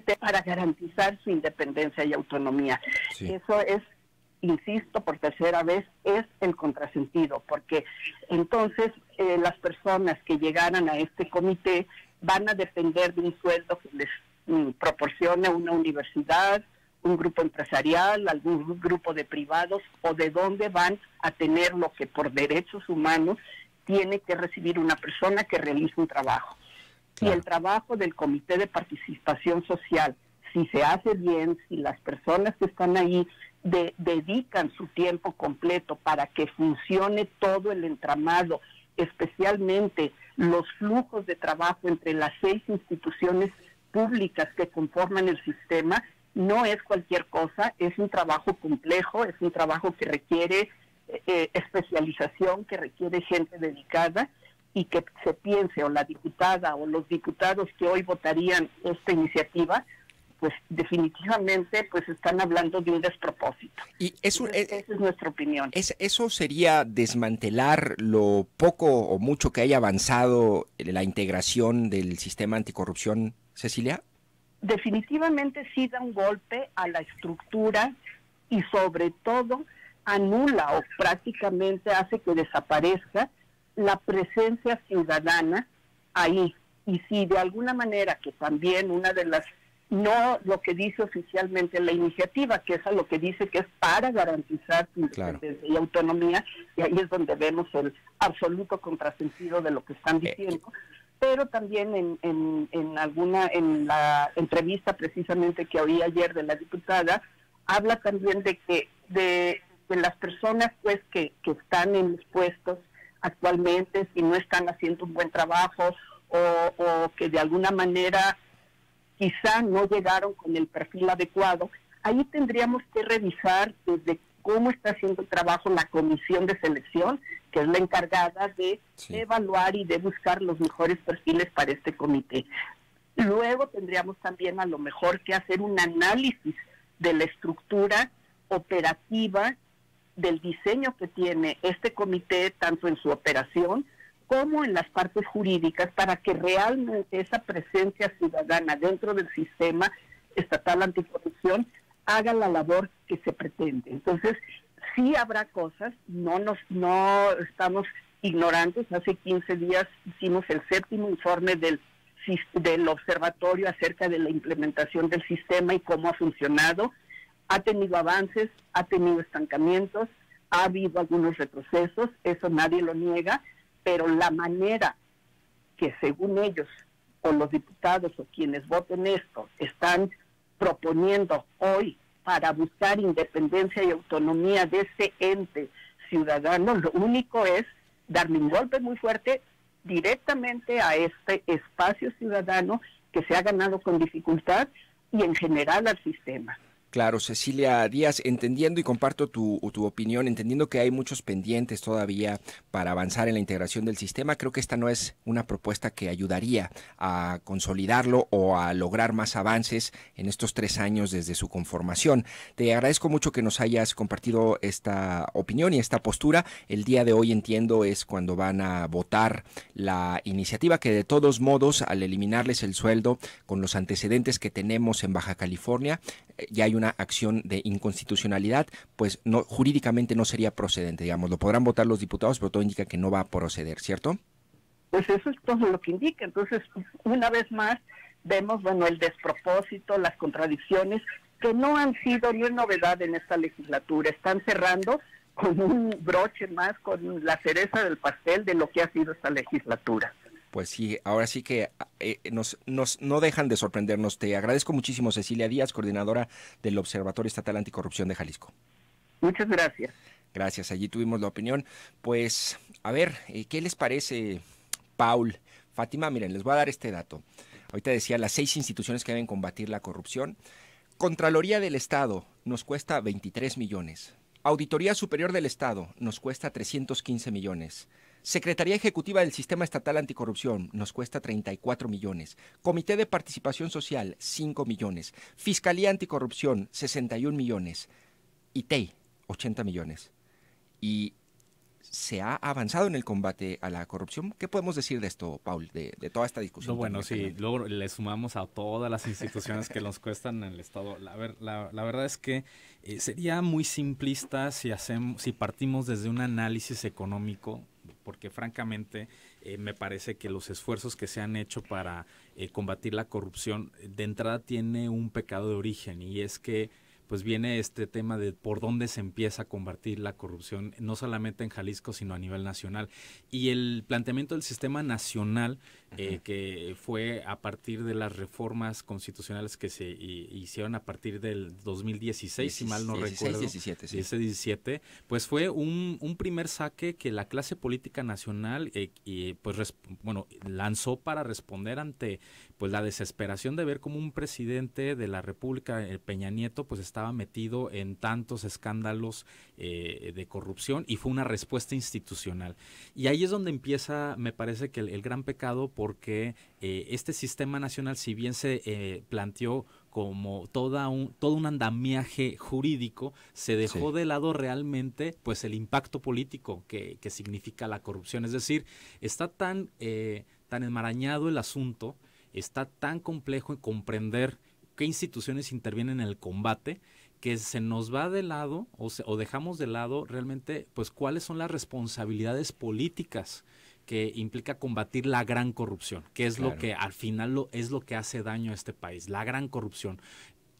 para garantizar su independencia y autonomía. Eso es, insisto por tercera vez, es el contrasentido, porque entonces eh, las personas que llegaran a este comité van a depender de un sueldo que les proporciona mm, proporcione una universidad, un grupo empresarial, algún grupo de privados o de dónde van a tener lo que por derechos humanos tiene que recibir una persona que realiza un trabajo y el trabajo del Comité de Participación Social. Si se hace bien, si las personas que están ahí dedican su tiempo completo para que funcione todo el entramado, especialmente los flujos de trabajo entre las seis instituciones públicas que conforman el sistema, no es cualquier cosa, es un trabajo complejo, es un trabajo que requiere eh, eh, especialización, que requiere gente dedicada y que se piense o la diputada o los diputados que hoy votarían esta iniciativa, pues definitivamente pues están hablando de un despropósito. Y es, esa es nuestra opinión. eso sería desmantelar lo poco o mucho que haya avanzado la integración del sistema anticorrupción, Cecilia. Definitivamente sí da un golpe a la estructura y sobre todo anula o prácticamente hace que desaparezca la presencia ciudadana ahí. Y si de alguna manera, que también una de las, no lo que dice oficialmente la iniciativa, que es a lo que dice que es para garantizar y autonomía, y ahí es donde vemos el absoluto contrasentido de lo que están eh, diciendo. Pero también en, en, en alguna, en la entrevista precisamente que oí ayer de la diputada, habla también de que de, de las personas pues que, que están en los puestos actualmente, si no están haciendo un buen trabajo o, que de alguna manera quizá no llegaron con el perfil adecuado, ahí tendríamos que revisar desde cómo está haciendo el trabajo la comisión de selección, que es la encargada de evaluar y de buscar los mejores perfiles para este comité. Luego tendríamos también a lo mejor que hacer un análisis de la estructura operativa del diseño que tiene este comité, tanto en su operación como en las partes jurídicas, para que realmente esa presencia ciudadana dentro del sistema estatal anticorrupción haga la labor que se pretende. Entonces, sí habrá cosas, no nos no estamos ignorantes. Hace 15 días hicimos el séptimo informe del del observatorio acerca de la implementación del sistema y cómo ha funcionado ha tenido avances, ha tenido estancamientos, ha habido algunos retrocesos, eso nadie lo niega, pero la manera que según ellos o los diputados o quienes voten esto están proponiendo hoy para buscar independencia y autonomía de ese ente ciudadano, lo único es darle un golpe muy fuerte directamente a este espacio ciudadano que se ha ganado con dificultad y en general al sistema. Claro, Cecilia Díaz, entendiendo y comparto tu, opinión, entendiendo que hay muchos pendientes todavía para avanzar en la integración del sistema, creo que esta no es una propuesta que ayudaría a consolidarlo o a lograr más avances en estos tres años desde su conformación. Te agradezco mucho que nos hayas compartido esta opinión y esta postura. El día de hoy entiendo es cuando van a votar la iniciativa que de todos modos, al eliminarles el sueldo con los antecedentes que tenemos en Baja California, ya hay una acción de inconstitucionalidad, pues no, jurídicamente no sería procedente, digamos. Lo podrán votar los diputados, pero todo indica que no va a proceder, ¿cierto? Pues eso es todo lo que indica. Entonces, una vez más, vemos, bueno, el despropósito, las contradicciones, que no han sido ni novedad en esta legislatura. Están cerrando con un broche más, con la cereza del pastel de lo que ha sido esta legislatura pues sí, ahora sí que ah, eh, nos, nos, no dejan de sorprendernos. Te agradezco muchísimo, Cecilia Díaz, coordinadora del Observatorio Estatal Anticorrupción de Jalisco. Muchas gracias. Gracias, allí tuvimos la opinión. Pues, a ver, eh, ¿qué les parece, Paul? Fátima, miren, les voy a dar este dato. Ahorita decía las seis instituciones que deben combatir la corrupción. Contraloría del Estado nos cuesta 23 millones. Auditoría Superior del Estado nos cuesta 315 millones. Secretaría Ejecutiva del Sistema Estatal Anticorrupción nos cuesta 34 millones. Comité de Participación Social, 5 millones. Fiscalía Anticorrupción, 61 millones. ITEI, 80 e millones. Y se ha avanzado en el combate a la corrupción. ¿Qué podemos decir de esto, Paul, de, toda esta discusión? bueno, sí, luego le sumamos a todas las instituciones que nos cuestan el Estado. La, verdad es que eh, sería muy simplista si, hacemos, si partimos desde un análisis económico porque francamente eh, me parece que los esfuerzos que se han hecho para eh, combatir la corrupción eh, de entrada tiene un pecado de origen y es que pues viene este tema de por dónde se empieza a combatir la corrupción, no solamente en Jalisco, sino a nivel nacional. Y el planteamiento del sistema nacional eh, que fue a partir de las reformas constitucionales que se hicieron a partir del 2016, si mal no recuerdo. 17, sí. ese 17, pues fue un, primer saque que la clase política nacional eh, pues bueno, lanzó para responder ante pues la desesperación de ver cómo un presidente de la República, el eh, Peña Nieto, pues estaba metido en tantos escándalos de corrupción y fue una respuesta institucional. Y ahí es donde empieza, me parece que el gran pecado porque eh, este sistema nacional, si bien se eh, planteó como toda todo un andamiaje jurídico, se dejó de lado realmente pues el impacto político que, que significa la corrupción. Es decir, está tan, eh, tan enmarañado el asunto, está tan complejo en comprender qué instituciones intervienen en el combate, que se nos va de lado o, o dejamos de lado realmente pues cuáles son las responsabilidades políticas que implica combatir la gran corrupción, que es lo que al final lo, es lo que hace daño a este país, la gran corrupción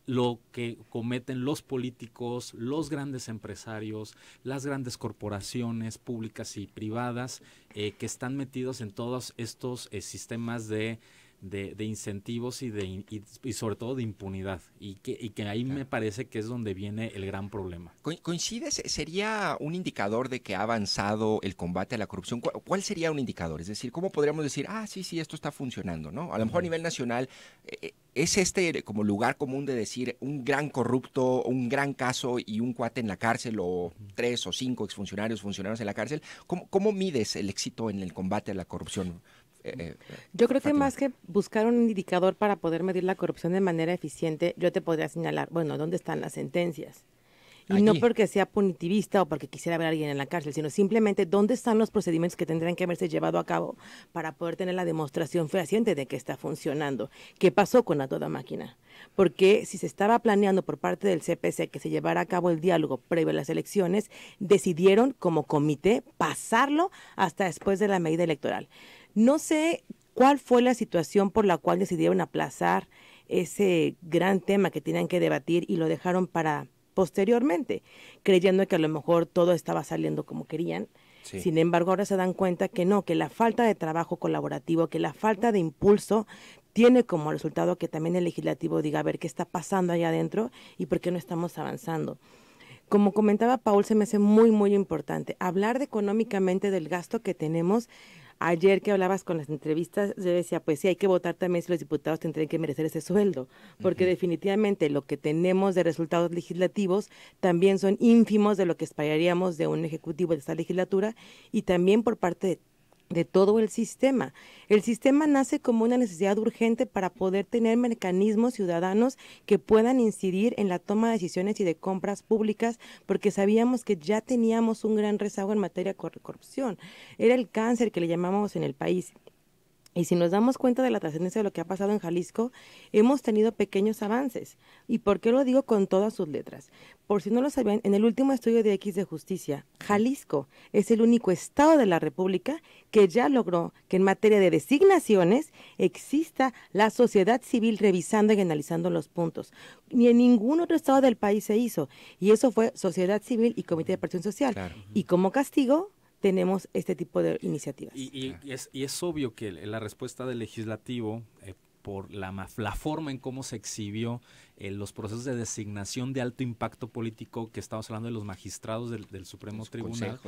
lo que cometen los políticos, los grandes empresarios, las grandes corporaciones públicas y privadas eh, que están metidos en todos estos eh, sistemas de de, incentivos y, de, y, sobre todo de impunidad. Y que, y que ahí me parece que es donde viene el gran problema. ¿Coincides? ¿Sería un indicador de que ha avanzado el combate a la corrupción? ¿Cuál sería un indicador? Es decir, ¿cómo podríamos decir, ah, sí, sí, esto está funcionando? ¿no? A lo mejor a nivel nacional... Eh, eh, ¿Es este como lugar común de decir un gran corrupto, un gran caso y un cuate en la cárcel o tres o cinco exfuncionarios, funcionarios en la cárcel? cómo mides el éxito en el combate a la corrupción? Eh, yo creo que más que buscar un indicador para poder medir la corrupción de manera eficiente, yo te podría señalar, bueno, ¿dónde están las sentencias? Y no porque sea punitivista o porque quisiera ver a alguien en la cárcel, sino simplemente dónde están los procedimientos que tendrían que haberse llevado a cabo para poder tener la demostración fehaciente de que está funcionando. ¿Qué pasó con la toda máquina? Porque si se estaba planeando por parte del CPC que se llevara a cabo el diálogo previo a las elecciones, decidieron como comité pasarlo hasta después de la medida electoral. No sé cuál fue la situación por la cual decidieron aplazar ese gran tema que tenían que debatir y lo dejaron para posteriormente, creyendo que a lo mejor todo estaba saliendo como querían. Sin embargo, ahora se dan cuenta que no, que la falta de trabajo colaborativo, que la falta de impulso tiene como resultado que también el legislativo diga, a ver, ¿qué está pasando allá adentro y por qué no estamos avanzando? Como comentaba Paul, se me hace muy, muy importante hablar de económicamente del gasto que tenemos Ayer que hablabas con las entrevistas, yo decía, pues sí, hay que votar también si los diputados tendrían que merecer ese sueldo, porque definitivamente lo que tenemos de resultados legislativos también son ínfimos de lo que esperaríamos de un ejecutivo de esta legislatura y también por parte de de todo el sistema. El sistema nace como una necesidad urgente para poder tener mecanismos ciudadanos que puedan incidir en la toma de decisiones y de compras públicas, porque sabíamos que ya teníamos un gran rezago en materia de corrupción. Era el cáncer que le llamábamos en el país. Y si nos damos cuenta de la trascendencia de lo que ha pasado en Jalisco, hemos tenido pequeños avances. ¿Y por qué lo digo con todas sus letras? Por si no lo saben, en el último estudio de X de Justicia, Jalisco es el único estado de la República que ya logró que en materia de designaciones exista la sociedad civil revisando y analizando los puntos. Ni en ningún otro estado del país se hizo. Y eso fue sociedad civil y comité de participación social. Y como castigo, tenemos este tipo de iniciativas. Y, es, obvio que la respuesta del legislativo, eh, por la, la forma en cómo se exhibió eh, los procesos de designación de alto impacto político que estamos hablando de los magistrados del, Supremo Tribunal,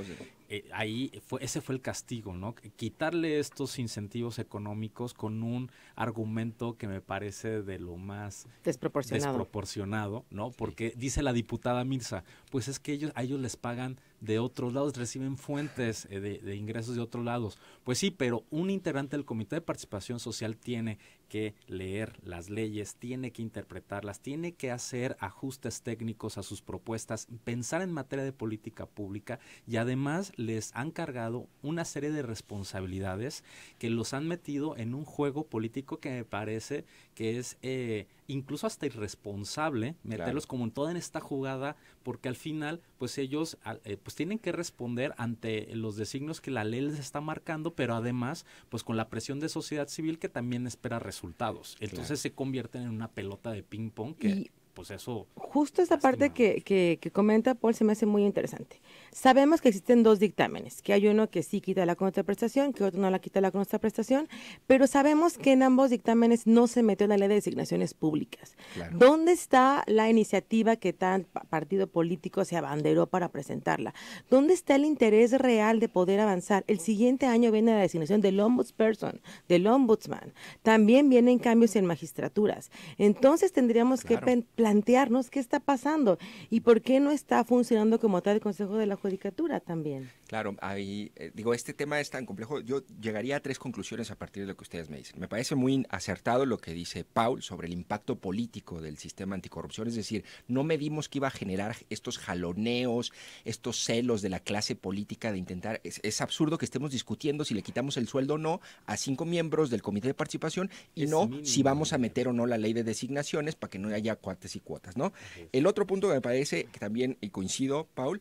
eh, ahí fue, ese fue el castigo, ¿no? Quitarle estos incentivos económicos con un argumento que me parece de lo más desproporcionado, desproporcionado ¿no? Porque dice la diputada Mirza, pues es que ellos, a ellos les pagan de otros lados, reciben fuentes eh, de ingresos de otros lados. Pues sí, pero un integrante del Comité de Participación Social tiene que leer las leyes, tiene que interpretarlas, tiene que hacer ajustes técnicos a sus propuestas, pensar en materia de política pública y además les han cargado una serie de responsabilidades que los han metido en un juego político que me parece que es eh, incluso hasta irresponsable meterlos como en toda en esta jugada, porque al final, pues ellos eh, pues tienen que responder ante los designios que la ley les está marcando, pero además, pues con la presión de sociedad civil que también espera resultados. Entonces se convierten en una pelota de ping-pong que... Pues Justo esta parte que, que, comenta Paul se me hace muy interesante. Sabemos que existen dos dictámenes, que hay uno que sí quita la contraprestación, que otro no la quita la contraprestación, pero sabemos que en ambos dictámenes no se metió la ley de designaciones públicas. ¿Dónde está la iniciativa que tan partido político se abanderó para presentarla? ¿Dónde está el interés real de poder avanzar? El siguiente año viene la designación del ombudsperson, del ombudsman. También vienen cambios en magistraturas. Entonces tendríamos que que plantearnos qué está pasando y por qué no está funcionando como tal el Consejo de la Judicatura también. Claro, ahí, eh, digo, este tema es tan complejo. Yo llegaría a tres conclusiones a partir de lo que ustedes me dicen. Me parece muy acertado lo que dice Paul sobre el impacto político del sistema anticorrupción, es decir, no medimos que iba a generar estos jaloneos, estos celos de la clase política de intentar, es, absurdo que estemos discutiendo si le quitamos el sueldo o no a cinco miembros del comité de participación y no si vamos a meter o no la ley de designaciones para que no haya cuates cuotas, ¿no? El otro punto que me parece, que también, y coincido, Paul,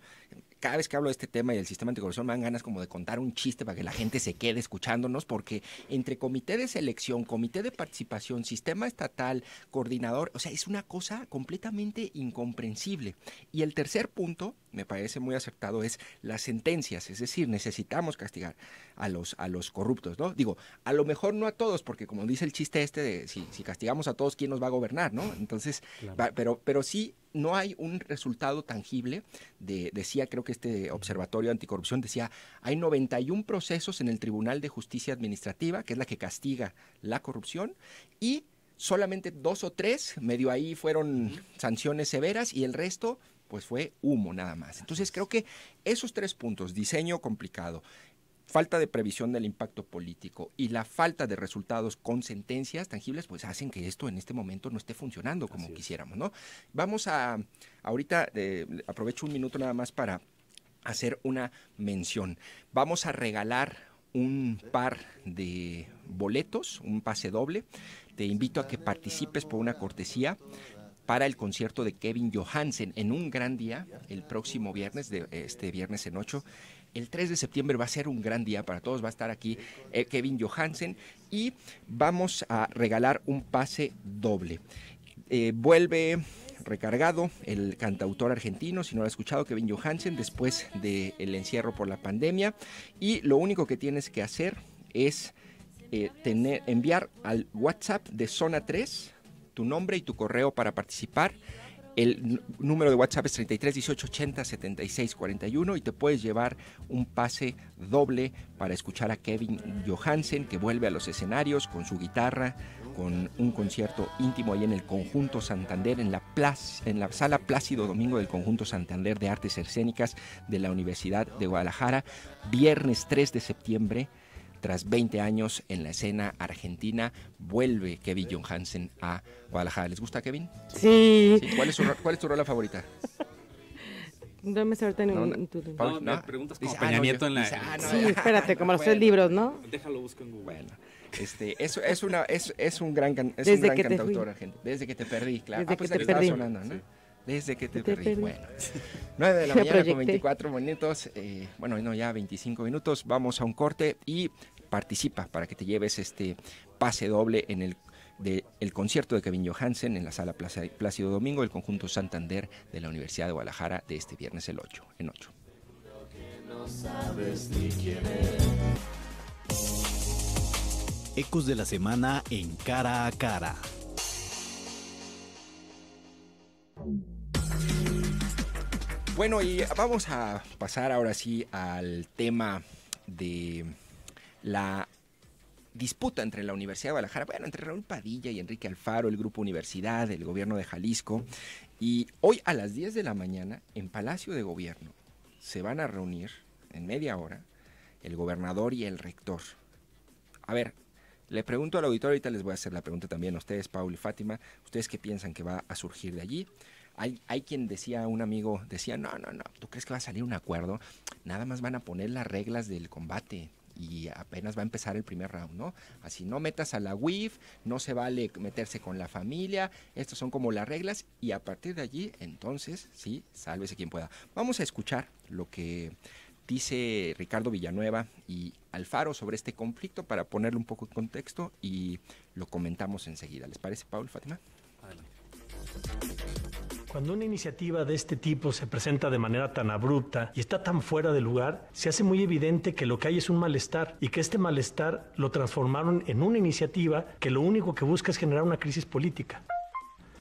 cada vez que hablo de este tema y del sistema anticorrupción me dan ganas como de contar un chiste para que la gente se quede escuchándonos, porque entre comité de selección, comité de participación, sistema estatal, coordinador, o sea, es una cosa completamente incomprensible. Y el tercer punto, me parece muy acertado, es las sentencias, es decir, necesitamos castigar a los, a los corruptos, ¿no? Digo, a lo mejor no a todos, porque como dice el chiste este de si, castigamos a todos, ¿quién nos va a gobernar, no? Entonces, pero, pero sí no hay un resultado tangible. De, decía, creo que este Observatorio Anticorrupción decía, hay 91 procesos en el Tribunal de Justicia Administrativa, que es la que castiga la corrupción, y solamente dos o tres, medio ahí fueron sanciones severas y el resto pues fue humo nada más. Entonces creo que esos tres puntos, diseño complicado, falta de previsión del impacto político y la falta de resultados con sentencias tangibles, pues hacen que esto en este momento no esté funcionando como quisiéramos, ¿no? Vamos a, ahorita eh, aprovecho un minuto nada más para hacer una mención. Vamos a regalar un par de boletos, un pase doble. Te invito a que participes por una cortesía para el concierto de Kevin Johansen en un gran día, el próximo viernes, de, este viernes en 8, el 3 de septiembre va a ser un gran día para todos. Va a estar aquí eh, Kevin Johansen y vamos a regalar un pase doble. Eh, vuelve recargado el cantautor argentino, si no lo ha escuchado, Kevin Johansen, después del encierro por la pandemia. Y lo único que tienes que hacer es eh, enviar al WhatsApp de Zona 3 tu nombre y tu correo para participar. El número de WhatsApp es 33 18 80 76 41 y te puedes llevar un pase doble para escuchar a Kevin Johansen que vuelve a los escenarios con su guitarra, con un concierto íntimo ahí en el Conjunto Santander, en la, plaza, en la sala Plácido Domingo del Conjunto Santander de Artes Escénicas de la Universidad de Guadalajara, viernes 3 de septiembre tras 20 años en la escena argentina, vuelve Kevin Johansen a Guadalajara. ¿Les gusta Kevin? Sí. ¿Cuál, es su, ¿Cuál tu rola favorita? No me ahorita en no, un, no, no, me preguntas como ah, en la... Ah, sí, espérate, como los tres libros, ¿no? Déjalo, busco en Google. Bueno, este, es, es, una, es, es un gran, es un gran cantautor argentino. Desde que te perdí, claro. Desde ah, pues que te perdí. Sonando, ¿no? Desde que te, perdí. Bueno, 9 de la mañana con 24 minutos. Eh, bueno, no, ya 25 minutos. Vamos a un corte y participa para que te lleves este pase doble en el concierto de Kevin Johansen en la sala Plácido Domingo del conjunto Santander de la Universidad de Guadalajara de este viernes el 8, en 8. Ecos de la semana en cara a cara. Bueno, y vamos a pasar ahora sí al tema de la disputa entre la Universidad de Guadalajara, bueno, entre Raúl Padilla y Enrique Alfaro, el Grupo Universidad, el Gobierno de Jalisco. Y hoy a las 10 de la mañana, en Palacio de Gobierno, se van a reunir en media hora el gobernador y el rector. A ver, le pregunto al auditorio, ahorita les voy a hacer la pregunta también a ustedes, Paul y Fátima, ¿ustedes qué piensan que va a surgir de allí? Hay, quien decía, un amigo decía, no, no, no, ¿tú crees que va a salir un acuerdo? Nada más van a poner las reglas del combate y apenas va a empezar el primer round, ¿no? Así no metas a la WIF, no se vale meterse con la familia, estas son como las reglas y a partir de allí, entonces, sí, sálvese quien pueda. Vamos a escuchar lo que dice Ricardo Villanueva y Alfaro sobre este conflicto para ponerlo un poco en contexto y lo comentamos enseguida. ¿Les parece, Paul, Fátima? Adelante. Cuando una iniciativa de este tipo se presenta de manera tan abrupta y está tan fuera de lugar, se hace muy evidente que lo que hay es un malestar y que este malestar lo transformaron en una iniciativa que lo único que busca es generar una crisis política.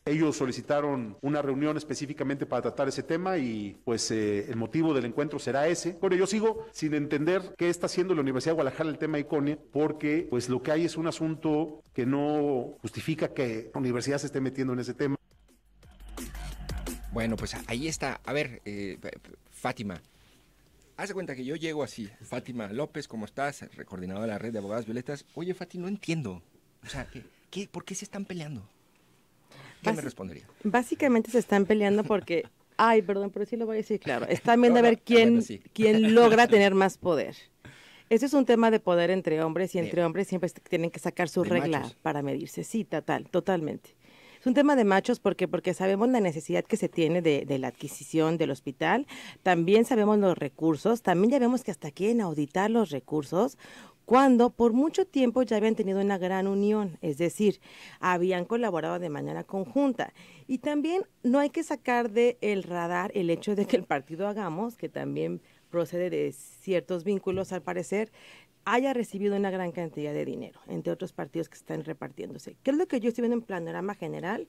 Ellos solicitaron una reunión específicamente para tratar ese tema y pues eh, el motivo del encuentro será ese. Pero yo sigo sin entender qué está haciendo la Universidad de Guadalajara el tema Iconia porque pues lo que hay es un asunto que no justifica que la universidad se esté metiendo en ese tema. Bueno, pues ahí está. A ver, eh, Fátima. Haz cuenta que yo llego así. Fátima López, ¿cómo estás? Recoordinadora de la red de Abogadas violetas. Oye, Fátima, no entiendo. O sea, ¿qué, por qué se están peleando? ¿Qué me respondería? Básicamente se están peleando porque. Ay, perdón, pero sí lo voy a decir claro. Está bien de ver ah, quién, quién logra tener más poder. Ese es un tema de poder entre hombres y entre hombres siempre tienen que sacar su regla para medirse. Sí, total, totalmente. Es un tema de machos porque, porque sabemos la necesidad que se tiene de, la adquisición del hospital, también sabemos los recursos, también ya vemos que hasta aquí en auditar los recursos cuando por mucho tiempo ya habían tenido una gran unión, es decir, habían colaborado de manera conjunta. Y también no hay que sacar de el radar el hecho de que el partido Hagamos, que también procede de ciertos vínculos al parecer, haya recibido una gran cantidad de dinero, entre otros partidos que están repartiéndose. ¿Qué es lo que yo estoy viendo en panorama general?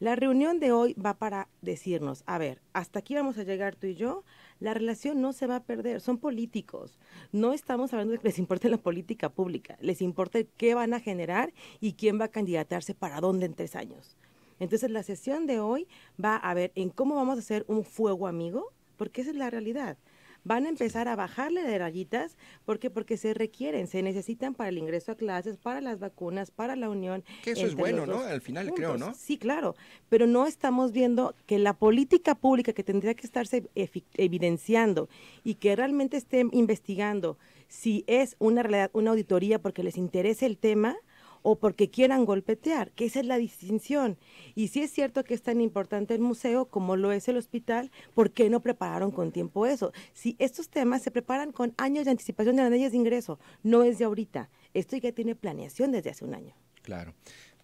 La reunión de hoy va para decirnos, a ver, hasta aquí vamos a llegar tú y yo, la relación no se va a perder, son políticos, no estamos hablando de que les importe la política pública, les importa qué van a generar y quién va a candidatarse para dónde en tres años. Entonces la sesión de hoy va a ver en cómo vamos a hacer un fuego amigo, porque esa es la realidad van a empezar a bajarle de rayitas, ¿por Porque se requieren, se necesitan para el ingreso a clases, para las vacunas, para la unión. eso es bueno, ¿no? Al final creo, ¿no? Sí, claro, pero no estamos viendo que la política pública que tendría que estarse evidenciando y que realmente estén investigando si es una realidad, una auditoría porque les interesa el tema, o porque quieran golpetear, que esa es la distinción. Y si es cierto que es tan importante el museo como lo es el hospital, ¿por qué no prepararon con tiempo eso? Si estos temas se preparan con años de anticipación de las leyes de ingreso, no es de ahorita. Esto ya tiene planeación desde hace un año. Claro.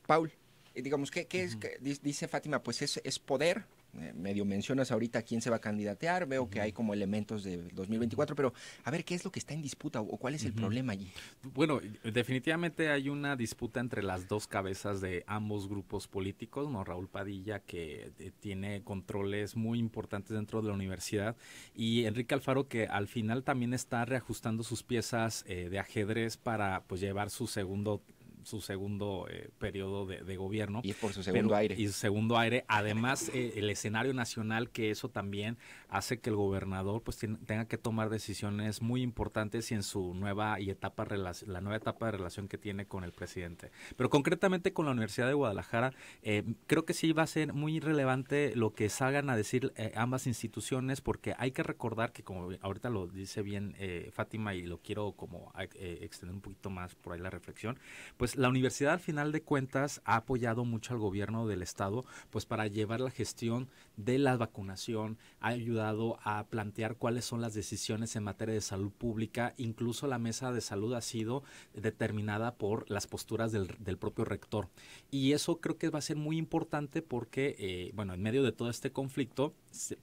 Paul, eh, digamos, ¿qué, que dice Fátima? Pues es poder, eh, medio mencionas ahorita quién se va a candidatear, veo que hay como elementos de 2024, pero a ver qué es lo que está en disputa o cuál es el problema allí. Bueno, definitivamente hay una disputa entre las dos cabezas de ambos grupos políticos, ¿no? Raúl Padilla, que eh, tiene controles muy importantes dentro de la universidad, y Enrique Alfaro, que al final también está reajustando sus piezas eh, de ajedrez para pues llevar su segundo su segundo eh, periodo de, gobierno. Y por su segundo aire. Y su segundo aire. Además, eh, el escenario nacional, que eso también hace que el gobernador pues tenga que tomar decisiones muy importantes y en su nueva y etapa la nueva etapa de relación que tiene con el presidente. Pero concretamente con la Universidad de Guadalajara, eh, creo que sí va a ser muy relevante lo que salgan a decir ambas instituciones, porque hay que recordar que como ahorita lo dice bien Fátima y lo quiero como extender un poquito más por ahí la reflexión, pues la universidad al final de cuentas ha apoyado mucho al gobierno del estado pues para llevar la gestión de la vacunación, ha ayudado a plantear cuáles son las decisiones en materia de salud pública, incluso la mesa de salud ha sido determinada por las posturas del, propio rector. Y eso creo que va a ser muy importante porque, eh, bueno, en medio de todo este conflicto,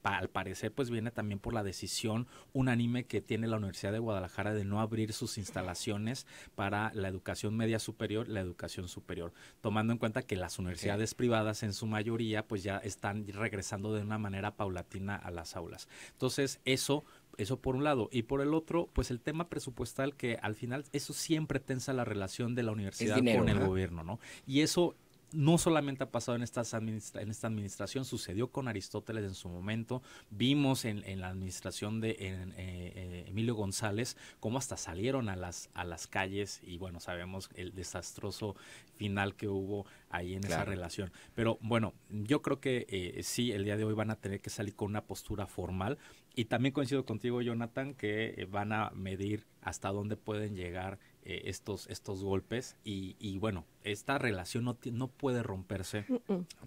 al parecer pues viene también por la decisión unánime que tiene la Universidad de Guadalajara de no abrir sus instalaciones para la educación media superior, la educación superior, tomando en cuenta que las universidades privadas en su mayoría pues ya están regresando de una manera paulatina a las aulas. Entonces, eso eso por un lado. Y por el otro, pues el tema presupuestal que al final eso siempre tensa la relación de la universidad con el gobierno, ¿no? Y eso no solamente ha pasado en, en esta administración, sucedió con Aristóteles en su momento, vimos en, la administración de eh, eh, Emilio González cómo hasta salieron a las, a las calles y bueno, sabemos el desastroso final que hubo ahí en esa relación. Pero bueno, yo creo que eh, sí, el día de hoy van a tener que salir con una postura formal y también coincido contigo, Jonathan, que van a medir hasta dónde pueden llegar eh, estos, estos golpes y, bueno, esta relación no, no puede romperse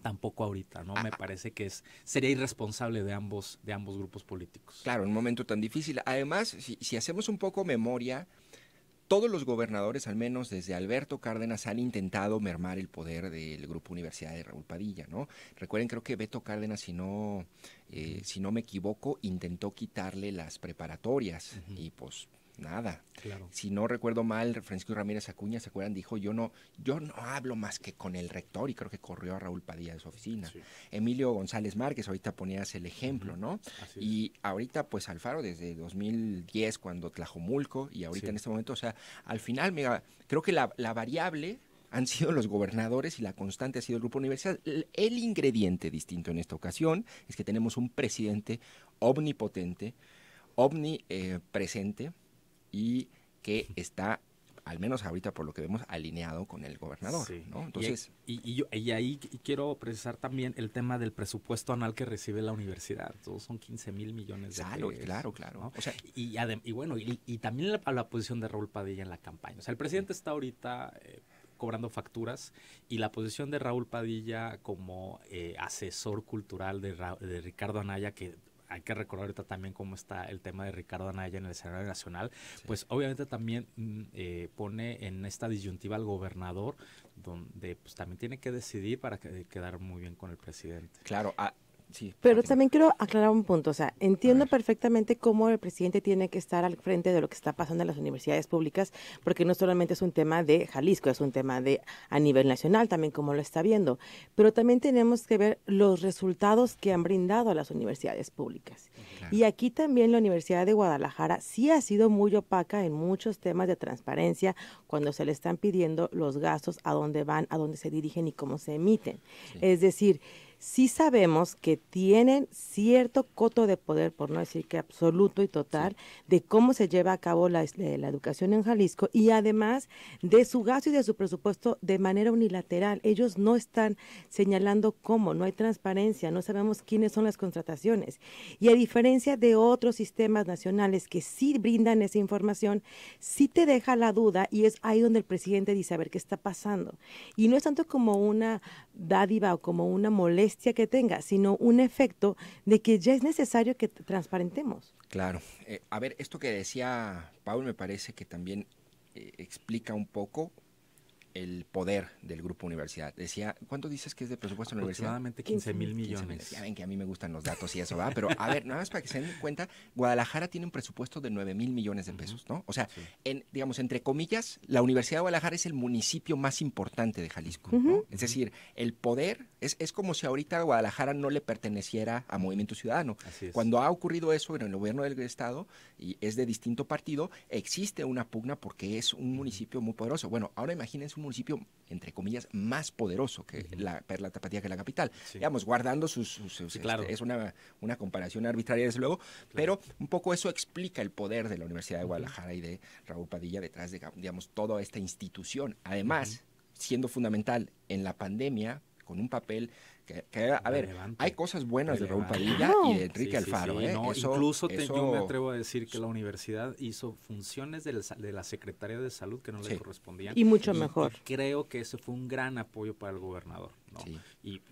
tampoco ahorita, ¿no? Ah, me ah. parece que es, sería irresponsable de ambos, de ambos grupos políticos. Claro, en un momento tan difícil. Además, si, hacemos un poco memoria, todos los gobernadores, al menos desde Alberto Cárdenas, han intentado mermar el poder del Grupo Universidad de Raúl Padilla, ¿no? Recuerden, creo que Beto Cárdenas, si no, eh, si no me equivoco, intentó quitarle las preparatorias y pues nada. Claro. Si no recuerdo mal, Francisco Ramírez Acuña, ¿se acuerdan? Dijo, yo no, yo no hablo más que con el rector y creo que corrió a Raúl Padilla de su oficina. Emilio González Márquez, ahorita ponías el ejemplo, ¿no? y ahorita, pues Alfaro, desde 2010, cuando Tlajomulco, y ahorita en este momento, o sea, al final, mira, creo que la, variable han sido los gobernadores y la constante ha sido el grupo universitario El ingrediente distinto en esta ocasión es que tenemos un presidente omnipotente, omnipresente, eh, y que está al menos ahorita por lo que vemos, alineado con el gobernador. Entonces, y, y, ahí quiero precisar también el tema del presupuesto anual que recibe la universidad. Todos son 15 mil millones de claro, Claro, claro. O sea, y, y bueno, y, también la, posición de Raúl Padilla en la campaña. O sea, el presidente está ahorita... Eh, cobrando facturas y la posición de Raúl Padilla como eh, asesor cultural de, de Ricardo Anaya, que hay que recordar ahorita también cómo está el tema de Ricardo Anaya en el escenario nacional, pues obviamente también mm, eh, pone en esta disyuntiva al gobernador, donde pues también tiene que decidir para quedar muy bien con el presidente. Claro, a, pero también quiero aclarar un punto. O sea, entiendo perfectamente cómo el presidente tiene que estar al frente de lo que está pasando en las universidades públicas, porque no solamente es un tema de Jalisco, es un tema de a nivel nacional también, como lo está viendo. Pero también tenemos que ver los resultados que han brindado a las universidades públicas. Y aquí también la Universidad de Guadalajara sí ha sido muy opaca en muchos temas de transparencia cuando se le están pidiendo los gastos, a dónde van, a dónde se dirigen y cómo se emiten. Es decir, sí sabemos que tienen cierto coto de poder, por no decir que absoluto y total, de cómo se lleva a cabo la, este, la, educación en Jalisco y además de su gasto y de su presupuesto de manera unilateral. Ellos no están señalando cómo, no hay transparencia, no sabemos quiénes son las contrataciones. Y a diferencia de otros sistemas nacionales que sí brindan esa información, sí te deja la duda y es ahí donde el presidente dice, a ver, ¿qué está pasando? Y no es tanto como una dádiva o como una molestia que tenga, sino un efecto de que ya es necesario que transparentemos. Claro. Eh, a ver, esto que decía Paul me parece que también eh, explica un poco el poder del grupo universidad. Decía, ¿cuánto dices que es de presupuesto universitario? Aproximadamente 15 mil millones. ya ven que a mí me gustan los datos y eso, va, pero a ver, nada más para que se den cuenta, Guadalajara tiene un presupuesto de 9 mil millones de pesos, ¿no? O sea, en, digamos, entre comillas, la Universidad de Guadalajara es el municipio más importante de Jalisco, ¿no? Es decir, el poder es, como si ahorita Guadalajara no le perteneciera a Movimiento Ciudadano. Cuando ha ocurrido eso en el gobierno del Estado y es de distinto partido, existe una pugna porque es un municipio muy poderoso. Bueno, ahora imagínense un municipio entre comillas, más poderoso que la Perla Tapatía, que la capital. Digamos, guardando sus... Este, claro. es una, una, comparación arbitraria, desde luego, pero un poco eso explica el poder de la Universidad de Guadalajara y de Raúl Padilla detrás de, digamos, toda esta institución. Además, siendo fundamental en la pandemia, con un papel a ver, hay cosas buenas de Raúl Padilla y de Enrique Alfaro. ¿eh? incluso yo me atrevo a decir que la universidad hizo funciones de la, secretaria Secretaría de Salud que no le correspondían. Y mucho mejor. creo que eso fue un gran apoyo para el gobernador.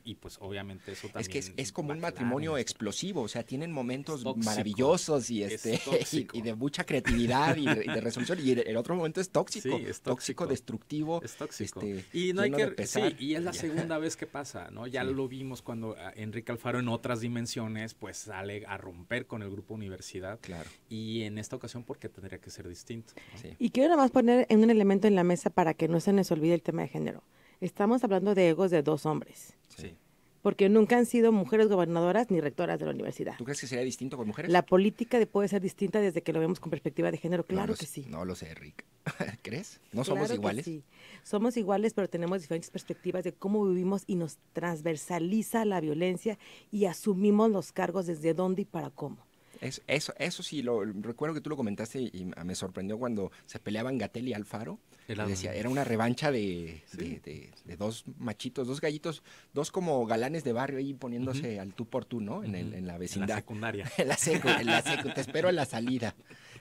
Y, pues obviamente eso también... Es que es, como un matrimonio explosivo, o sea, tienen momentos maravillosos y, este, y, de mucha creatividad y, de, resolución, y el, otro momento es tóxico, tóxico, destructivo. Es tóxico. Este, y, no hay que, y es la segunda vez que pasa, ¿no? Ya lo vimos cuando ah, Enrique Alfaro en otras dimensiones pues sale a romper con el grupo universidad. Claro. Y en esta ocasión porque tendría que ser distinto. Y quiero nada más poner en un elemento en la mesa para que no se nos olvide el tema de género estamos hablando de egos de dos hombres. Sí. Porque nunca han sido mujeres gobernadoras ni rectoras de la universidad. ¿Tú crees que sería distinto con mujeres? La política puede ser distinta desde que lo vemos con perspectiva de género, claro que sí. No lo sé, Rick. ¿Crees? ¿No somos iguales? Sí. Somos iguales, pero tenemos diferentes perspectivas de cómo vivimos y nos transversaliza la violencia y asumimos los cargos desde dónde y para cómo. Eso, eso, eso sí, lo, recuerdo que tú lo comentaste y me sorprendió cuando se peleaban Gatel y Alfaro, Decía, era una revancha de, dos machitos, dos gallitos, dos como galanes de barrio ahí poniéndose al tú por tú, ¿no? en, en, la vecindad. En la secundaria. en la secundaria, te espero en la salida.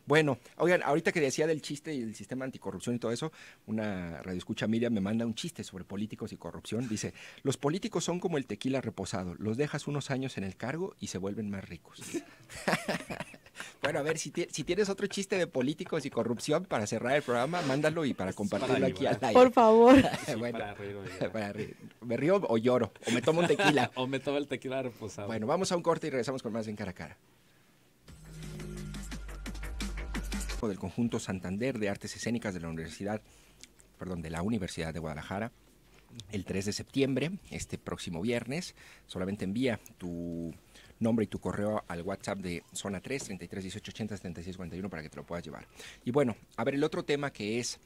Bueno, oigan, ahorita que decía del chiste y el sistema anticorrupción y todo eso, una radioescucha Miriam me manda un chiste sobre políticos y corrupción. Dice, los políticos son como el tequila reposado, los dejas unos años en el cargo y se vuelven más ricos. Bueno, a ver, si, tienes otro chiste de políticos y corrupción para cerrar el programa, mándalo y para compartirlo aquí al live. Por favor. Me río o lloro, o me tomo un tequila. o me tomo el tequila reposado. Bueno, vamos a un corte y regresamos con más en cara a cara. del conjunto Santander de Artes Escénicas de la Universidad, perdón, de la Universidad de Guadalajara el 3 de septiembre, este próximo viernes. Solamente envía tu nombre y tu correo al WhatsApp de Zona 3, 33 18 80 76 41 para que te lo puedas llevar. Y bueno, a ver, el otro tema que es,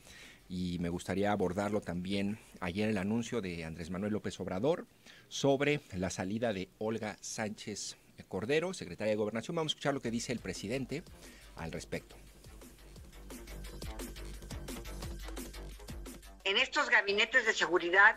y me gustaría abordarlo también, ayer el anuncio de Andrés Manuel López Obrador sobre la salida de Olga Sánchez Cordero, secretaria de Gobernación. Vamos a escuchar lo que dice el presidente al respecto. en estos gabinetes de seguridad.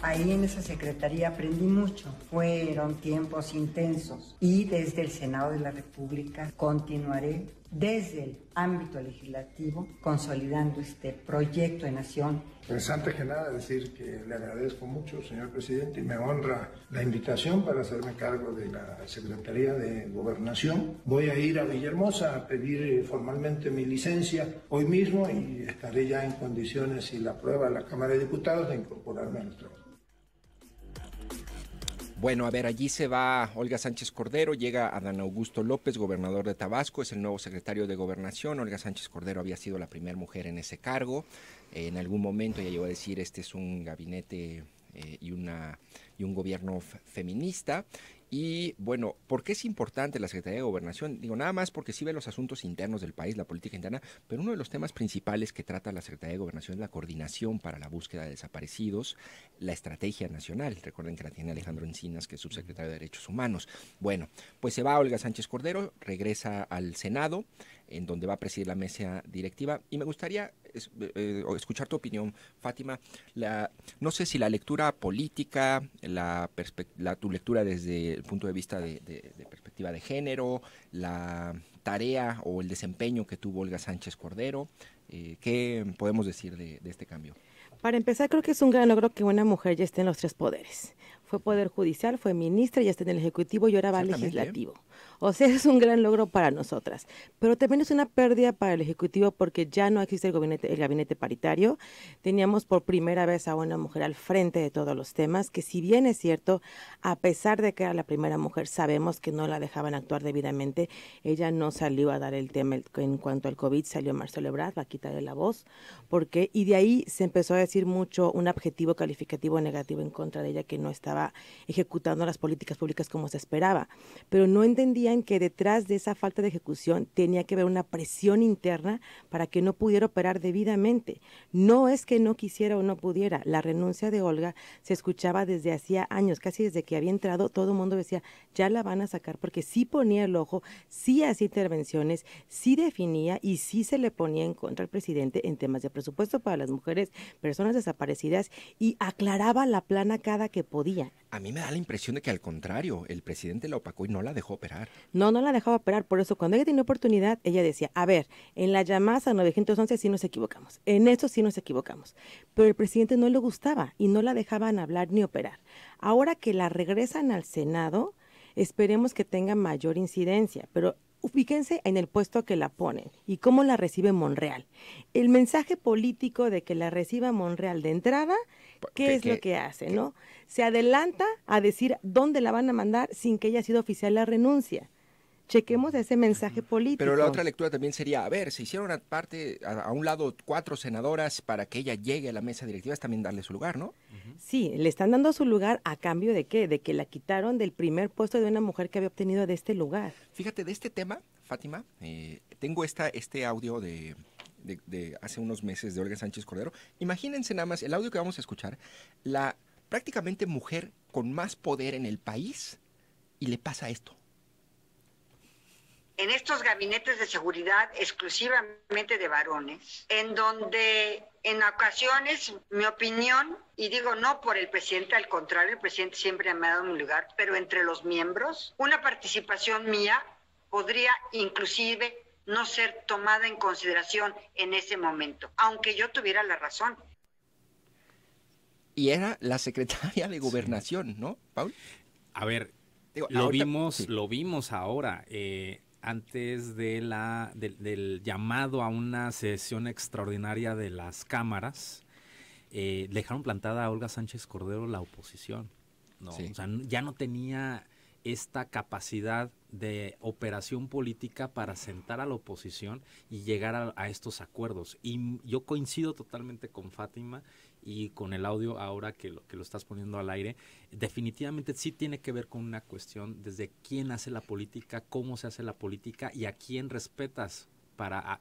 Ahí en esa secretaría aprendí mucho. Fueron tiempos intensos y desde el Senado de la República continuaré desde el ámbito legislativo consolidando este proyecto de nación. Pues antes que nada decir que le agradezco mucho, señor presidente, y me honra la invitación para hacerme cargo de la Secretaría de Gobernación. Voy a ir a Villahermosa a pedir eh, formalmente mi licencia hoy mismo y estaré ya en condiciones, y la prueba a la Cámara de Diputados, de incorporarme a nuestro. Bueno, a ver, allí se va Olga Sánchez Cordero, llega Adán Augusto López, gobernador de Tabasco, es el nuevo secretario de Gobernación. Olga Sánchez Cordero había sido la primera mujer en ese cargo. Eh, en algún momento ya llegó a decir, este es un gabinete eh, y, una, y un gobierno feminista. Y bueno, ¿por qué es importante la Secretaría de Gobernación? Digo, nada más porque sí ve los asuntos internos del país, la política interna, pero uno de los temas principales que trata la Secretaría de Gobernación es la coordinación para la búsqueda de desaparecidos, la estrategia nacional. Recuerden que la tiene Alejandro Encinas, que es subsecretario de Derechos Humanos. Bueno, pues se va Olga Sánchez Cordero, regresa al Senado, en donde va a presidir la mesa directiva. Y me gustaría eh, escuchar tu opinión, Fátima. La, no sé si la lectura política, la, tu lectura desde el punto de vista de, perspectiva de género, la tarea o el desempeño que tuvo Olga Sánchez Cordero, eh, ¿qué podemos decir de, de este cambio? Para empezar, creo que es un gran logro que una mujer ya esté en los tres poderes. Fue poder judicial, fue ministra, ya está en el Ejecutivo y ahora va al Legislativo. O sea, es un gran logro para nosotras, pero también es una pérdida para el Ejecutivo porque ya no existe el gabinete, el gabinete paritario. Teníamos por primera vez a una mujer al frente de todos los temas, que si bien es cierto, a pesar de que era la primera mujer, sabemos que no la dejaban actuar debidamente. Ella no salió a dar el tema en cuanto al COVID, salió Marcelo Ebrard a quitarle la voz, porque y de ahí se empezó a decir mucho un objetivo calificativo negativo en contra de ella que no estaba ejecutando las políticas públicas como se esperaba, pero no entendía en que detrás de esa falta de ejecución tenía que haber una presión interna para que no pudiera operar debidamente. No es que no quisiera o no pudiera. La renuncia de Olga se escuchaba desde hacía años, casi desde que había entrado, todo el mundo decía, ya la van a sacar porque sí ponía el ojo, sí hacía intervenciones, sí definía y sí se le ponía en contra al presidente en temas de presupuesto para las mujeres, personas desaparecidas y aclaraba la plana cada que podía. A mí me da la impresión de que al contrario, el presidente la opacó y no la dejó operar. No, no la dejaba operar. Por eso, cuando ella tenía oportunidad, ella decía, a ver, en la llamada a 911 sí nos equivocamos, en eso sí nos equivocamos. Pero el presidente no le gustaba y no la dejaban hablar ni operar. Ahora que la regresan al Senado, esperemos que tenga mayor incidencia, pero fíjense en el puesto que la ponen y cómo la recibe Monreal. El mensaje político de que la reciba Monreal de entrada ¿Qué es lo que hace, no? Se adelanta a decir dónde la van a mandar sin que haya sido oficial la renuncia. Chequemos ese mensaje político. Pero la otra lectura también sería, a ver, se hicieron aparte a, un lado cuatro senadoras para que ella llegue a la mesa directiva, es también darle su lugar, ¿no? Sí, le están dando su lugar a cambio de qué? De que la quitaron del primer puesto de una mujer que había obtenido de este lugar. Fíjate, de este tema, Fátima, eh, tengo esta, este audio de, de, hace unos meses de Olga Sánchez Cordero. Imagínense nada más el audio que vamos a escuchar, la prácticamente mujer con más poder en el país y le pasa esto. En estos gabinetes de seguridad exclusivamente de varones, en donde en ocasiones mi opinión, y digo no por el presidente, al contrario, el presidente siempre me ha dado un lugar, pero entre los miembros, una participación mía podría inclusive no ser tomada en consideración en ese momento, aunque yo tuviera la razón. Y era la secretaria de gobernación, ¿no, Paul? A ver, lo, vimos, lo vimos ahora. Eh, antes de la, del llamado a una sesión extraordinaria de las cámaras, eh, dejaron plantada a Olga Sánchez Cordero la oposición. ¿no? O sea, ya no tenía esta capacidad de operación política para sentar a la oposición y llegar a, estos acuerdos. Y yo coincido totalmente con Fátima y con el audio ahora que lo, que lo estás poniendo al aire. Definitivamente sí tiene que ver con una cuestión desde quién hace la política, cómo se hace la política y a quién respetas para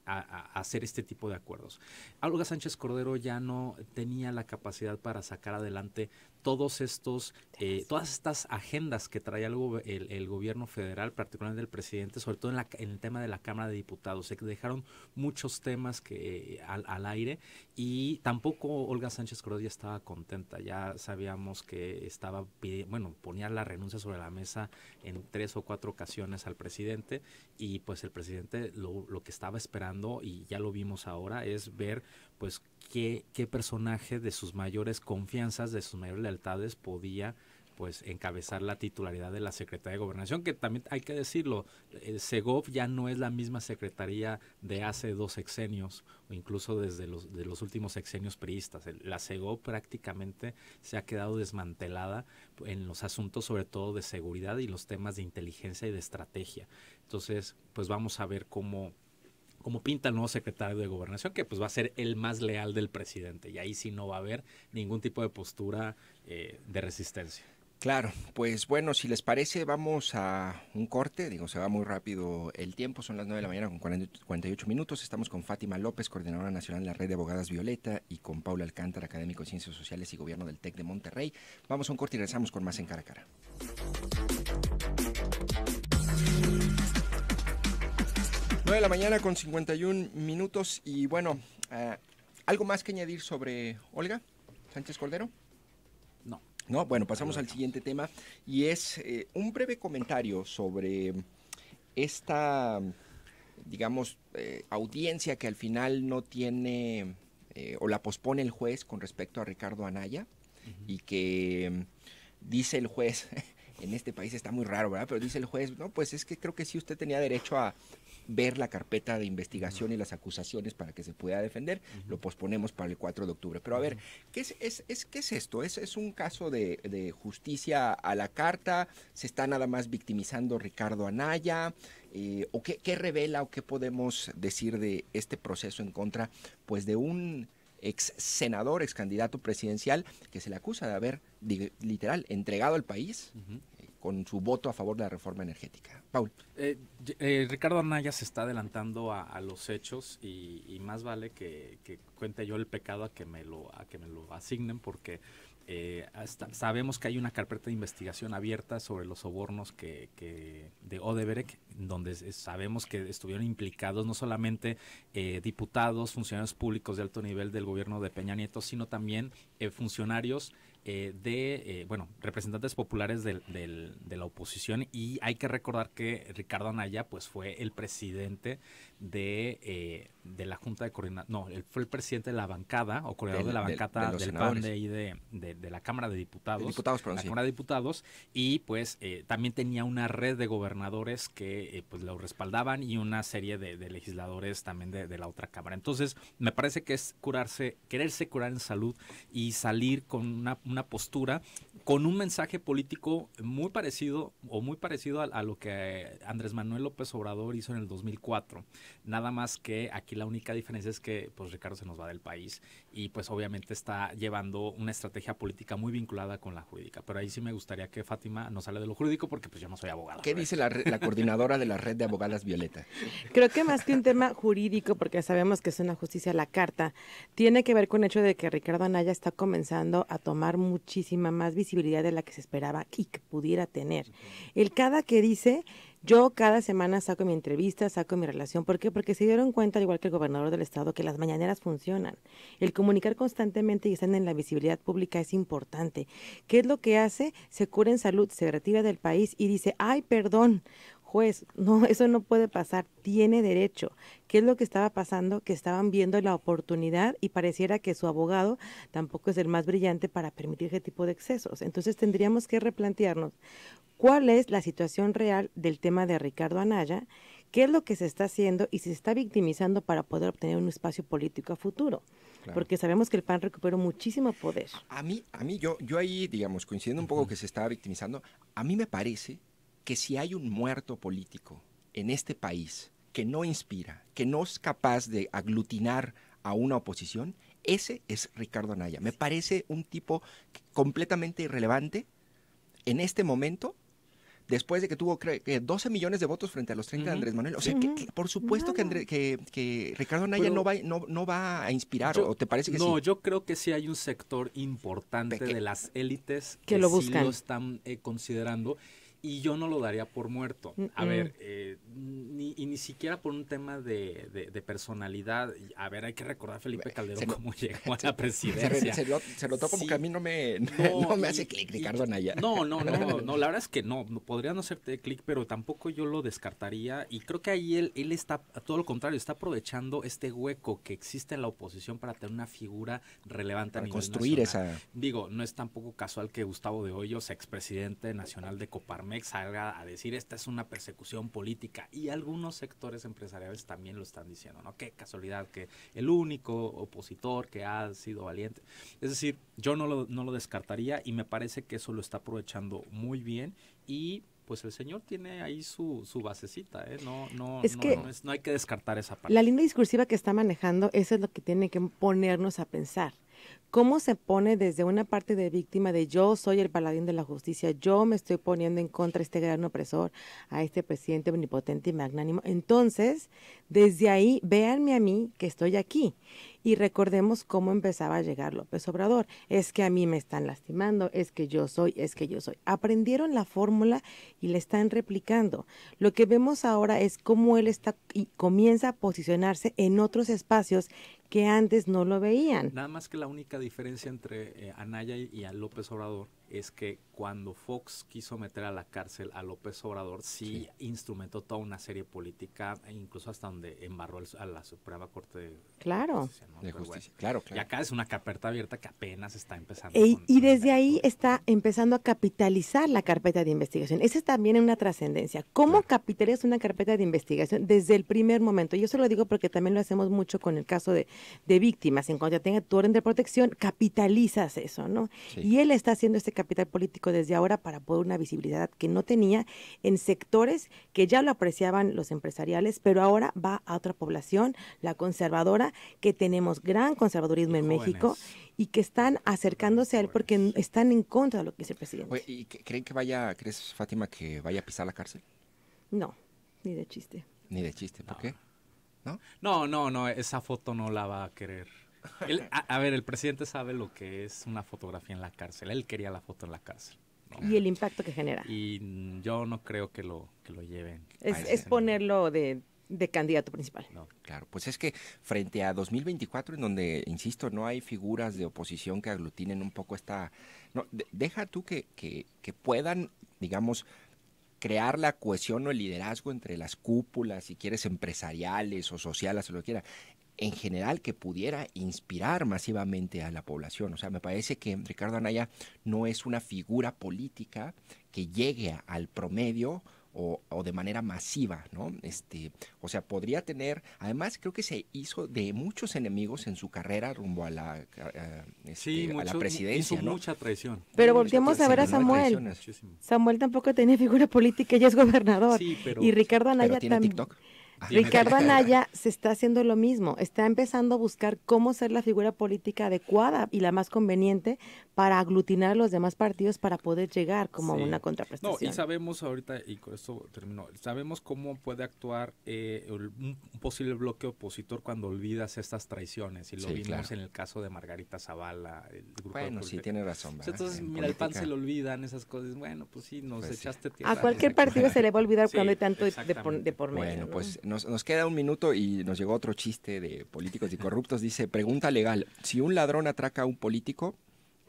hacer este tipo de acuerdos. Álvaro Sánchez Cordero ya no tenía la capacidad para sacar adelante todos estos, eh, todas estas agendas que trae el, el, gobierno federal, particularmente el presidente, sobre todo en, la, el tema de la Cámara de Diputados. Se dejaron muchos temas que, eh, al, aire y tampoco Olga Sánchez Cordero estaba contenta. Ya sabíamos que estaba, bueno, ponía la renuncia sobre la mesa en tres o cuatro ocasiones al presidente y pues el presidente lo, lo que estaba esperando y ya lo vimos ahora es ver pues qué, qué personaje de sus mayores confianzas, de sus mayores lealtades podía pues encabezar la titularidad de la Secretaría de Gobernación, que también hay que decirlo, el eh, Segov ya no es la misma secretaría de hace dos sexenios, o incluso desde los, de los últimos sexenios priistas. la Segov prácticamente se ha quedado desmantelada en los asuntos sobre todo de seguridad y los temas de inteligencia y de estrategia. Entonces, pues vamos a ver cómo como pinta el nuevo secretario de gobernación, que pues va a ser el más leal del presidente. Y ahí sí no va a haber ningún tipo de postura eh, de resistencia. Claro, pues bueno, si les parece, vamos a un corte. Digo, se va muy rápido el tiempo, son las 9 de la mañana con 48 minutos. Estamos con Fátima López, coordinadora nacional de la Red de Abogadas Violeta, y con Paula Alcántara, académico de Ciencias Sociales y Gobierno del TEC de Monterrey. Vamos a un corte y regresamos con más en cara a cara. 9 de la mañana con 51 minutos y bueno, eh, ¿algo más que añadir sobre Olga Sánchez Cordero? No. No, bueno, pasamos al siguiente tema y es eh, un breve comentario sobre esta, digamos, eh, audiencia que al final no tiene o la pospone el juez con respecto a Ricardo Anaya y que mm, dice el juez... en este país está muy raro, ¿verdad? Pero dice el juez, no, pues es que creo que sí usted tenía derecho a ver la carpeta de investigación y las acusaciones para que se pueda defender. Lo posponemos para el 4 de octubre. Pero a ver, ¿qué es, es, ¿qué es esto? ¿Es, ¿Es un caso de, justicia a la carta? ¿Se está nada más victimizando Ricardo Anaya? Eh, ¿O qué, revela o qué podemos decir de este proceso en contra pues de un ex senador, ex candidato presidencial, que se le acusa de haber, literal, entregado al país con su voto a favor de la reforma energética. Paul. Eh, eh, Ricardo Anaya se está adelantando a, los hechos y, más vale que, cuente yo el pecado a que me lo, a que me lo asignen porque eh, sabemos que hay una carpeta de investigación abierta sobre los sobornos que, de Odebrecht, donde sabemos que estuvieron implicados no solamente diputados, funcionarios públicos de alto nivel del gobierno de Peña Nieto, sino también eh, funcionarios eh, de, eh, bueno, representantes populares de la oposición y hay que recordar que Ricardo Anaya pues fue el presidente de, eh, de la Junta de Coordinación, no, él fue el presidente de la bancada o coordinador de la bancada del, PAN de, y de, la Cámara de Diputados. la Cámara de Diputados y pues también tenía una red de gobernadores que pues lo respaldaban y una serie de, legisladores también de, la otra Cámara. Entonces me parece que es curarse, quererse curar en salud y salir con una una postura con un mensaje político muy parecido o muy parecido a, lo que Andrés Manuel López Obrador hizo en el 2004. Nada más que aquí la única diferencia es que pues Ricardo se nos va del país y pues obviamente está llevando una estrategia política muy vinculada con la jurídica. Pero ahí sí me gustaría que Fátima no salga de lo jurídico porque pues yo no soy abogada. ¿Qué dice la, la coordinadora de la red de abogadas Violeta? Creo que más que un tema jurídico, porque sabemos que es una justicia a la carta, tiene que ver con el hecho de que Ricardo Anaya está comenzando a tomar muchísima más visibilidad de la que se esperaba y que pudiera tener. El cada que dice yo cada semana saco mi entrevista, saco mi relación. ¿Por qué? Porque se dieron cuenta, al igual que el gobernador del estado, que las mañaneras funcionan. El comunicar constantemente y estar en la visibilidad pública es importante. ¿Qué es lo que hace? Se cura en salud, se retira del país y dice, ay, perdón, juez, no, eso no puede pasar, tiene derecho. ¿Qué es lo que estaba pasando? Que estaban viendo la oportunidad y pareciera que su abogado tampoco es el más brillante para permitir ese tipo de excesos. Entonces tendríamos que replantearnos cuál es la situación real del tema de Ricardo Anaya, qué es lo que se está haciendo y si se está victimizando para poder obtener un espacio político a futuro. Porque sabemos que el PAN recuperó muchísimo poder. A mí, a mí yo, yo ahí, digamos, coincidiendo un poco que se estaba victimizando, a mí me parece que si hay un muerto político en este país que no inspira, que no es capaz de aglutinar a una oposición, ese es Ricardo Naya. Me parece un tipo completamente irrelevante en este momento después de que tuvo 12 millones de votos frente a los 30 de Andrés Manuel. O sea, por supuesto que, que, Ricardo Anaya no, va, no, va a inspirar, ¿o te parece que no, yo creo que sí hay un sector importante de las élites que, lo, lo están eh, considerando y yo no lo daría por muerto. Mm, a ver, mm. eh, ni, y ni siquiera por un tema de, personalidad. A ver, hay que recordar a Felipe Calderón cómo llegó a la presidencia. Se, lo, notó como que a mí no me, hace clic Ricardo Anaya. No, no, no, no, la verdad es que no, podría no hacerte clic, pero tampoco yo lo descartaría. Y creo que ahí él, él está, todo lo contrario, está aprovechando este hueco que existe en la oposición para tener una figura relevante a nivel construir esa. Digo, no es tampoco casual que Gustavo de Hoyos, expresidente nacional de Coparma, MEX salga a decir esta es una persecución política y algunos sectores empresariales también lo están diciendo, ¿no? Qué casualidad que el único opositor que ha sido valiente. Es decir, yo no lo, no lo descartaría y me parece que eso lo está aprovechando muy bien y pues el señor tiene ahí su, basecita, ¿eh? No, no, no, no hay que descartar esa parte. La línea discursiva que está manejando, eso es lo que tiene que ponernos a pensar cómo se pone desde una parte de víctima de yo soy el paladín de la justicia, yo me estoy poniendo en contra de este gran opresor, a este presidente omnipotente y magnánimo. Entonces, desde ahí, véanme a mí que estoy aquí. Y recordemos cómo empezaba a llegar López Obrador. Es que a mí me están lastimando, es que yo soy, es que yo soy. Aprendieron la fórmula y la están replicando. Lo que vemos ahora es cómo él está y comienza a posicionarse en otros espacios que antes no lo veían. Nada más que la única diferencia entre eh, Anaya y, y a López Obrador es que cuando Fox quiso meter a la cárcel a López Obrador, sí, instrumentó toda una serie política, e incluso hasta donde embarró a la Suprema Corte de Justicia. Claro, claro, Y acá es una carpeta abierta que apenas está empezando. y desde ahí está empezando a capitalizar la carpeta de investigación. Esa es también una trascendencia. ¿Cómo capitalizas una carpeta de investigación desde el primer momento? Yo se lo digo porque también lo hacemos mucho con el caso de, víctimas. En cuanto tenga tu orden de protección, capitalizas eso, ¿no? Y él está haciendo este capital político desde ahora para poder una visibilidad que no tenía en sectores que ya lo apreciaban los empresariales, pero ahora va a otra población, la conservadora, que tenemos gran conservadurismo en México y que están acercándose a él porque están en contra de lo que dice el presidente. ¿Y creen que vaya, crees, Fátima, que vaya a pisar la cárcel? No, ni de chiste. Ni de chiste, ¿por qué? no, no, no, esa foto no la va a querer a, ver, el presidente sabe lo que es una fotografía en la cárcel. Él quería la foto en la cárcel. Y el impacto que genera. Y yo no creo que lo, que lo lleven. Es, ponerlo de de candidato principal. claro, pues es que frente a 2024, en donde, insisto, no hay figuras de oposición que aglutinen un poco esta... No, deja tú que, que, puedan, digamos, crear la cohesión o el liderazgo entre las cúpulas, si quieres, empresariales o sociales, o lo que quiera en general que pudiera inspirar masivamente a la población. O sea, me parece que Ricardo Anaya no es una figura política que llegue al promedio o, de manera masiva, ¿no? Este, o sea, podría tener, además creo que se hizo de muchos enemigos en su carrera rumbo a la, a, este, sí, la presidencia. mucha traición. Pero volvemos a ver a Samuel. Samuel tampoco tenía figura política, ya es gobernador. Sí, pero, y Ricardo Anaya tiene TikTok. Ricardo Anaya se está haciendo lo mismo, está empezando a buscar cómo ser la figura política adecuada y la más conveniente para aglutinar los demás partidos para poder llegar como una contraprestación. No, y sabemos ahorita, y con esto termino, sabemos cómo puede actuar eh, un posible bloque opositor cuando olvidas estas traiciones, y lo vimos en el caso de Margarita Zavala. El grupo bueno, sí, tiene razón. Entonces, mira, el PAN se le olvidan esas cosas, bueno, pues sí, nos pues echaste A cualquier partido se le va a olvidar cuando hay tanto de por, medio. Bueno, pues nos, queda un minuto y nos llegó otro chiste de políticos y corruptos. Dice, pregunta legal, si un ladrón atraca a un político,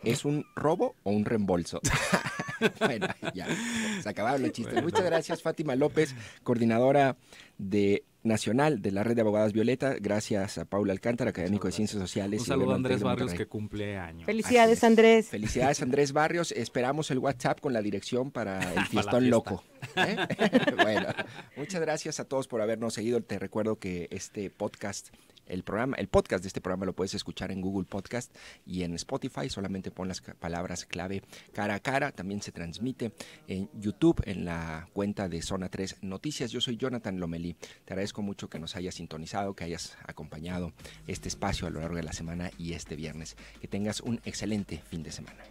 ¿es un robo o un reembolso? bueno, ya, se acabaron los chistes. Muchas gracias, Fátima López, coordinadora de nacional de la Red de Abogadas Violeta. Gracias a Paula Alcántara, académico de Ciencias Sociales. Un saludo a Andrés Barrios que cumple años. Felicidades, Andrés. Felicidades, Andrés Barrios. Esperamos el WhatsApp con la dirección para el fiestón loco. ¿eh? bueno, muchas gracias a todos por habernos seguido. Te recuerdo que este podcast el, programa, el podcast de este programa lo puedes escuchar en Google Podcast y en Spotify. Solamente pon las palabras clave cara a cara. También se transmite en YouTube en la cuenta de Zona 3 Noticias. Yo soy Jonathan Lomelí. Te agradezco mucho que nos hayas sintonizado, que hayas acompañado este espacio a lo largo de la semana y este viernes. Que tengas un excelente fin de semana.